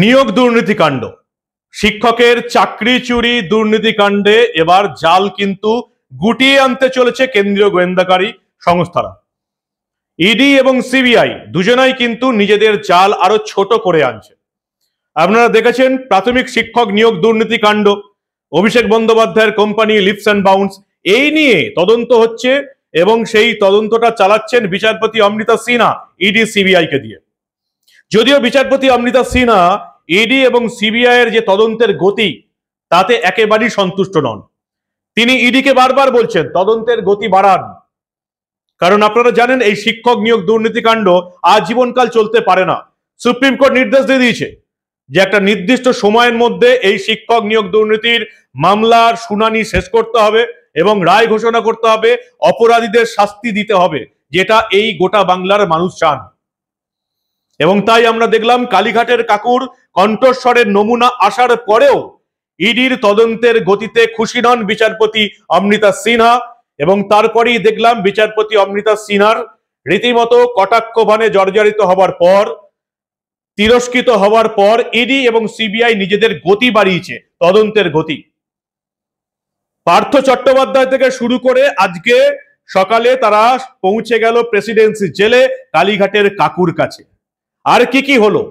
নিয়োগ দুর্নীতিকাণ্ড শিক্ষকের চাকরি চুরি দুর্নীতিকাণ্ডে এবার জাল কিন্তু গুটিয়ে আনতে চলেছে কেন্দ্রীয় গোয়েন্দাকারী সংস্থারা ইডি এবং সিবিআই দুজনাই কিন্তু নিজেদের জাল আরো ছোট করে আনছে আপনারা দেখেছেন প্রাথমিক শিক্ষক নিয়োগ দুর্নীতিকাণ্ড অভিষেক বন্দ্যোপাধ্যায়ের কোম্পানি লিপস অ্যান্ড বাউন্স এই নিয়ে তদন্ত হচ্ছে এবং সেই তদন্তটা চালাচ্ছেন বিচারপতি অমৃতা সিনহা ইডি সিবিআইকে দিয়ে যদিও বিচারপতি অমৃতা সিনহা ইডি e এবং সিবিআই এর যে তদন্তের গতি তাতে একেবারেই সন্তুষ্ট নন তিনি ইডিকে e বারবার বলছেন তদন্তের গতি বাড়ান কারণ আপনারা জানেন এই শিক্ষক নিয়োগ দুর্নীতিকাণ্ড আজীবনকাল চলতে পারে না সুপ্রিম কোর্ট নির্দেশ দিয়ে দিয়েছে যে একটা নির্দিষ্ট সময়ের মধ্যে এই শিক্ষক নিয়োগ দুর্নীতির মামলার শুনানি শেষ করতে হবে এবং রায় ঘোষণা করতে হবে অপরাধীদের শাস্তি দিতে হবে যেটা এই গোটা বাংলার মানুষ চান এবং তাই আমরা দেখলাম কালীঘাটের কাকুর কণ্ঠস্বরের নমুনা আসার পরেও ইডির তদন্তের গতিতে খুশি নন বিচারপতি অমৃতা সিনহা এবং তারপরেই দেখলাম বিচারপতি অমৃতা সিনহার রীতিমতো কটাক্ষ বানে জর্জরিত হবার পর তিরস্কৃত হওয়ার পর ইডি এবং সিবিআই নিজেদের গতি বাড়িয়েছে তদন্তের গতি পার্থ চট্টোপাধ্যায় থেকে শুরু করে আজকে সকালে তারা পৌঁছে গেল প্রেসিডেন্সি জেলে কালীঘাটের কাকুর কাছে আর কি কি হলো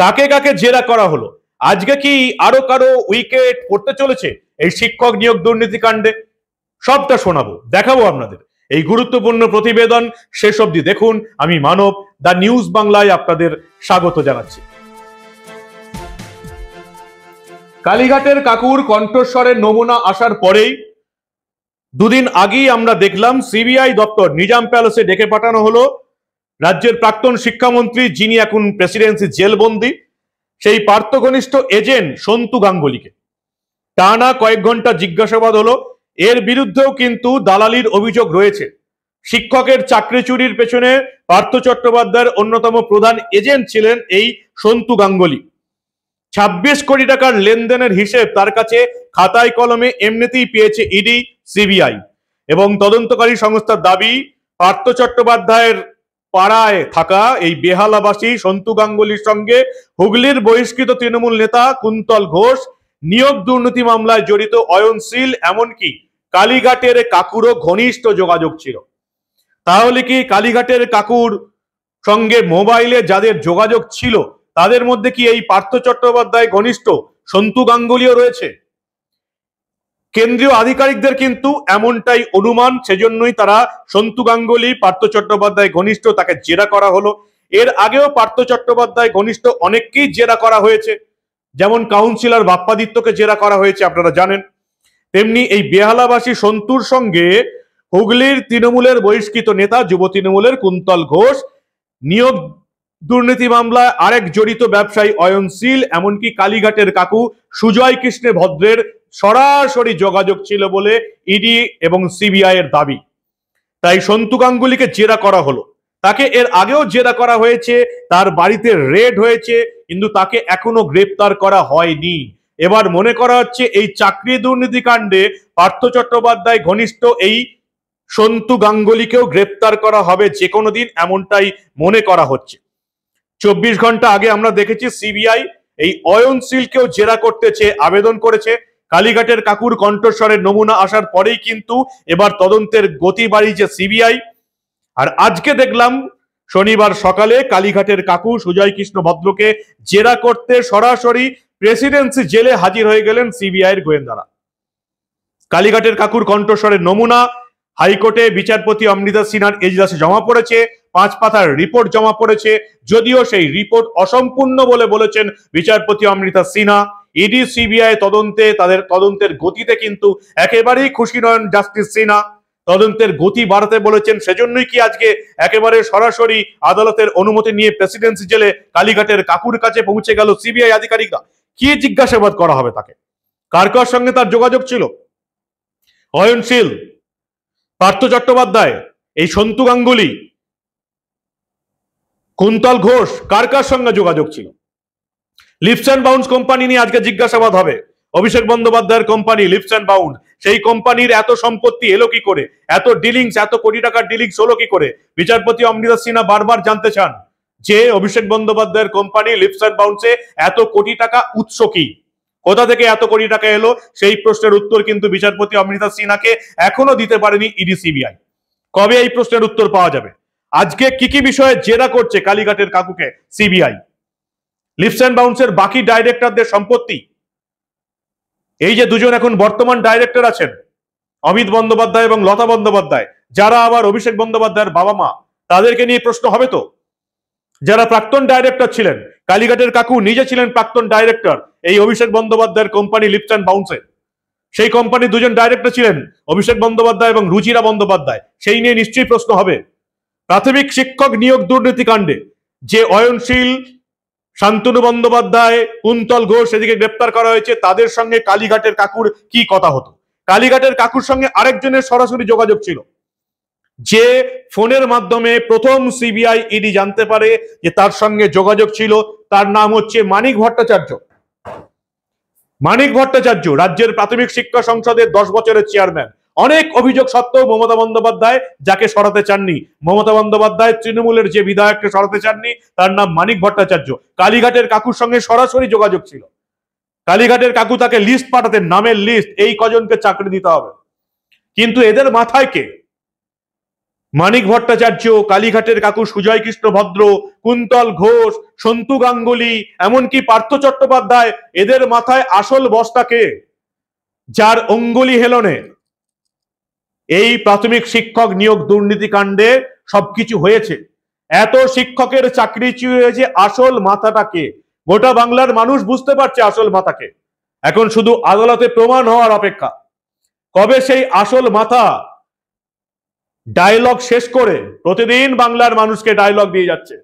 কাকে কাকে জেরা করা হলো আজকে কি আরো কারো উইকেট পড়তে চলেছে এই শিক্ষক নিয়োগ দুর্নীতি কাণ্ডে সবটা শোনাবো দেখাবো আপনাদের এই গুরুত্বপূর্ণ প্রতিবেদন শেষ অবধি দেখুন আমি মানব দ্য নিউজ বাংলায় আপনাদের স্বাগত জানাচ্ছি কালীঘাটের কাকুর কণ্ঠস্বরের নমুনা আসার পরেই দুদিন আগেই আমরা দেখলাম সিবিআই দপ্তর নিজাম প্যালেসে ডেকে পাঠানো হলো রাজ্যের প্রাক্তন শিক্ষামন্ত্রী যিনি এখন প্রেসিডেন্সি জেলবন্দি সেই পার্থকনিষ্ঠ এজেন্ট সন্তু গাঙ্গুলিকে টানা কয়েক ঘন্টা জিজ্ঞাসাবাদ হলো এর বিরুদ্ধেও কিন্তু দালালির অভিযোগ রয়েছে শিক্ষকের চাকরি চুরির পেছনে পার্থ চট্টোপাধ্যায়ের অন্যতম প্রধান এজেন্ট ছিলেন এই সন্তু গাঙ্গুলি ছাব্বিশ কোটি টাকার লেনদেনের হিসেব তার কাছে খাতায় কলমে এমনিতেই পেয়েছে ইডি সিবিআই এবং তদন্তকারী সংস্থার দাবি পার্থ চট্টোপাধ্যায়ের পাড়ায় থাকা এই বেহালাবাসী সন্তু গাঙ্গুলির সঙ্গে হুগলির বহিষ্কৃত তৃণমূল নেতা কুন্তল ঘোষ নিয়োগ দুর্নীতি মামলায় জড়িত অয়নশীল এমনকি কালীঘাটের কাকুরও ঘনিষ্ঠ যোগাযোগ ছিল তাহলে কি কালীঘাটের কাকুর সঙ্গে মোবাইলে যাদের যোগাযোগ ছিল তাদের মধ্যে কি এই পার্থ চট্টোপাধ্যায় ঘনিষ্ঠ সন্তু গাঙ্গুলিও রয়েছে কেন্দ্রীয় আধিকারিকদের কিন্তু এমনটাই অনুমান সেজন্যই তারা সন্তু গাঙ্গুলি পার্থ চট্টোপাধ্যায় ঘনিষ্ঠ তাকে জেরা করা হলো এর আগেও পার্থ চট্টোপাধ্যায় ঘনিষ্ঠ অনেককেই জেরা করা হয়েছে যেমন কাউন্সিলর বাপ্পাদিত্যকে জেরা করা হয়েছে আপনারা জানেন তেমনি এই বেহালাবাসী সন্তুর সঙ্গে হুগলির তৃণমূলের বহিষ্কৃত নেতা যুব তৃণমূলের কুন্তল ঘোষ নিয়োগ দুর্নীতি মামলায় আরেক জড়িত ব্যবসায়ী অয়নশীল এমনকি কালীঘাটের কাকু সুজয় কৃষ্ণে ভদ্রের সরাসরি যোগাযোগ ছিল বলে ইডি e এবং সিবিআই এর দাবি তাই সন্তু গাঙ্গুলিকে জেরা করা হলো তাকে এর আগেও জেরা করা হয়েছে তার বাড়িতে রেড হয়েছে কিন্তু তাকে এখনো গ্রেপ্তার করা হয়নি এবার মনে করা হচ্ছে এই চাকরি দুর্নীতি কাণ্ডে পার্থ চট্টোপাধ্যায় ঘনিষ্ঠ এই সন্তু গাঙ্গুলিকেও গ্রেপ্তার করা হবে যে কোনো দিন এমনটাই মনে করা হচ্ছে চব্বিশ ঘন্টা আগে আমরা দেখেছি সিবিআই এই অয়ন সিলকেও জেরা করতে চেয়ে আবেদন করেছে কালীঘাটের কাকুর কণ্ঠস্বরের নমুনা আসার পরেই কিন্তু এবার তদন্তের গতি বাড়িয়েছে সিবিআই আর আজকে দেখলাম শনিবার সকালে কালীঘাটের কাকু সুজয় কৃষ্ণ ভদ্রকে জেরা করতে সরাসরি প্রেসিডেন্সি জেলে হাজির হয়ে গেলেন সিবিআই এর গোয়েন্দারা কালীঘাটের কাকুর কণ্ঠস্বরের নমুনা হাইকোর্টে বিচারপতি অমৃতা সিনহার এজলাসে জমা পড়েছে পাঁচ পাতার রিপোর্ট জমা পড়েছে যদিও সেই রিপোর্ট অসম্পূর্ণ বলে বলেছেন বিচারপতি অমৃতা সিনহা ইডি সিবিআই তদন্তে তাদের তদন্তের গতিতে কিন্তু একেবারেই খুশি নয়ন জাস্টিস সিনহা তদন্তের গতি বাড়াতে বলেছেন সেজন্যই কি আজকে একেবারে সরাসরি আদালতের অনুমতি নিয়ে প্রেসিডেন্সি জেলে কালীঘাটের কাকুর কাছে পৌঁছে গেল সিবিআই আধিকারিকরা কি জিজ্ঞাসাবাদ করা হবে তাকে কার কার সঙ্গে তার যোগাযোগ ছিল অয়নশীল পার্থ চট্টোপাধ্যায় এই সন্তু গাঙ্গুলি কুন্তল ঘোষ কার কার সঙ্গে যোগাযোগ ছিল লিপস অ্যান্ড বাউন্স কোম্পানি নিয়ে আজকে জিজ্ঞাসাবাদ হবে অভিষেক বন্দ্যোপাধ্যায়ের কোম্পানি লিপস অ্যান্ড বাউন্ড সেই কোম্পানির এত সম্পত্তি এলো কি করে এত ডিলিংস এত কোটি টাকার ডিলিংস হলো কি করে বিচারপতি অমৃতা সিনহা বারবার জানতে চান যে অভিষেক বন্দ্যোপাধ্যায়ের কোম্পানি লিপস অ্যান্ড বাউন্ডসে এত কোটি টাকা উৎস কি কোথা থেকে এত কোটি টাকা এলো সেই প্রশ্নের উত্তর কিন্তু বিচারপতি অমৃতা সিনহাকে এখনো দিতে পারেনি ইডি সিবিআই কবে এই প্রশ্নের উত্তর পাওয়া যাবে আজকে কি কি বিষয়ে জেরা করছে কালীঘাটের কাকুকে সিবিআই লিপস অ্যান্ড বাউন্সের বাকি ডাইরেক্টরদের সম্পত্তি এই যে দুজন এখন বর্তমান ডাইরেক্টর আছেন অমিত বন্দ্যোপাধ্যায় এবং লতা বন্দ্যোপাধ্যায় যারা আবার অভিষেক বন্দ্যোপাধ্যায়ের বাবা মা তাদেরকে নিয়ে প্রশ্ন হবে তো যারা প্রাক্তন ডাইরেক্টর ছিলেন কালীঘাটের কাকু নিজে ছিলেন প্রাক্তন ডাইরেক্টর এই অভিষেক বন্দ্যোপাধ্যায়ের কোম্পানি লিপস অ্যান্ড বাউন্সের সেই কোম্পানি দুজন ডাইরেক্টর ছিলেন অভিষেক বন্দ্যোপাধ্যায় এবং রুচিরা বন্দ্যোপাধ্যায় সেই নিয়ে নিশ্চয়ই প্রশ্ন হবে প্রাথমিক শিক্ষক নিয়োগ দুর্নীতি কাণ্ডে যে অয়নশীল শান্তনু বন্দ্যোপাধ্যায় কুন্তল ঘোষ এদিকে গ্রেপ্তার করা হয়েছে তাদের সঙ্গে কালীঘাটের কাকুর কি কথা হতো কালীঘাটের কাকুর সঙ্গে আরেকজনের সরাসরি যোগাযোগ ছিল যে ফোনের মাধ্যমে প্রথম সিবিআই ইডি জানতে পারে যে তার সঙ্গে যোগাযোগ ছিল তার নাম হচ্ছে মানিক ভট্টাচার্য মানিক ভট্টাচার্য রাজ্যের প্রাথমিক শিক্ষা সংসদের দশ বছরের চেয়ারম্যান অনেক অভিযোগ সত্ত্বেও মমতা বন্দ্যোপাধ্যায় যাকে সরাতে চাননি মমতা বন্দ্যোপাধ্যায় তৃণমূলের যে বিধায়ককে সরাতে চাননি তার নাম মানিক ভট্টাচার্য কালীঘাটের কাকুর সঙ্গে সরাসরি যোগাযোগ ছিল কালীঘাটের কাকু তাকে লিস্ট পাঠাতেন নামের লিস্ট এই কজনকে চাকরি দিতে হবে কিন্তু এদের মাথায় কে মানিক ভট্টাচার্য কালীঘাটের কাকু সুজয় কৃষ্ণ ভদ্র কুন্তল ঘোষ সন্তু গাঙ্গুলি এমনকি পার্থ চট্টোপাধ্যায় এদের মাথায় আসল বস্তাকে যার অঙ্গুলি হেলনে এই প্রাথমিক শিক্ষক নিয়োগ দুর্নীতিকাণ্ডে সবকিছু হয়েছে এত শিক্ষকের চাকরি হয়েছে আসল মাথাটাকে গোটা বাংলার মানুষ বুঝতে পারছে আসল মাথাকে এখন শুধু আদালতে প্রমাণ হওয়ার অপেক্ষা কবে সেই আসল মাথা ডায়লগ শেষ করে প্রতিদিন বাংলার মানুষকে ডায়লগ দিয়ে যাচ্ছে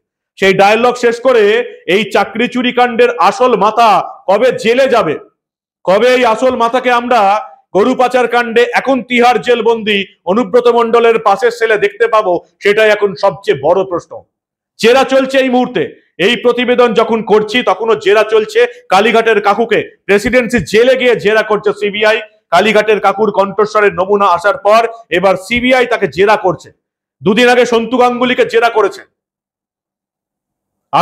সেই ডায়লগ শেষ করে এই চাকরি চুরি কাণ্ডের আসল মাথা কবে জেলে যাবে কবে এই আসল মাথাকে আমরা গরু পাচার কাণ্ডে এখন তিহার জেলবন্দি অনুব্রত মন্ডলের পাশের ছেলে দেখতে পাবো সেটাই এখন সবচেয়ে বড় প্রশ্ন জেরা চলছে এই মুহূর্তে এই প্রতিবেদন যখন করছি তখনও জেরা চলছে কালীঘাটের কাকুকে প্রেসিডেন্সি জেলে গিয়ে জেরা করছে সিবিআই কালীঘাটের কাকুর কণ্ঠস্বরের নমুনা আসার পর এবার সিবিআই তাকে জেরা করছে দুদিন আগে সন্তু গাঙ্গুলিকে জেরা করেছে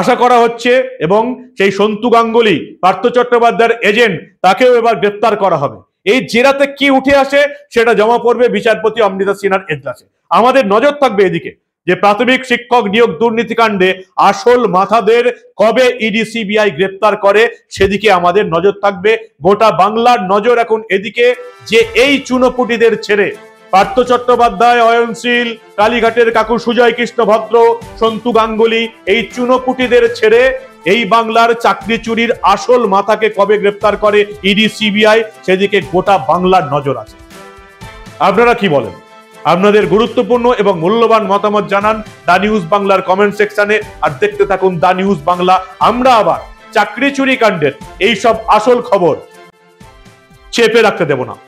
আশা করা হচ্ছে এবং সেই সন্তু গাঙ্গুলি পার্থ চট্টোপাধ্যায়ের এজেন্ট তাকেও এবার গ্রেপ্তার করা হবে এই জেরাতে কি উঠে আসে সেটা জমা পড়বে বিচারপতি অমৃতা সিনহার এজলাসে আমাদের নজর থাকবে এদিকে যে প্রাথমিক শিক্ষক নিয়োগ দুর্নীতিকাণ্ডে আসল মাথাদের কবে ইডি সিবিআই গ্রেপ্তার করে সেদিকে আমাদের নজর থাকবে গোটা বাংলার নজর এখন এদিকে যে এই চুনপুটিদের ছেড়ে পার্থ চট্টোপাধ্যায় অয়নশীল কালীঘাটের কাকু সুজয় কৃষ্ণ ভদ্র সন্তু গাঙ্গুলি এই চুনপুটিদের ছেড়ে এই বাংলার চাকরি চুরির আসল মাথাকে কবে গ্রেপ্তার করে ইডি সিবিআই সেদিকে গোটা বাংলার নজর আছে আপনারা কি বলেন আপনাদের গুরুত্বপূর্ণ এবং মূল্যবান মতামত জানান দা নিউজ বাংলার কমেন্ট সেকশনে আর দেখতে থাকুন দা নিউজ বাংলা আমরা আবার চাকরি চুরি কাণ্ডের এইসব আসল খবর চেপে রাখতে দেব না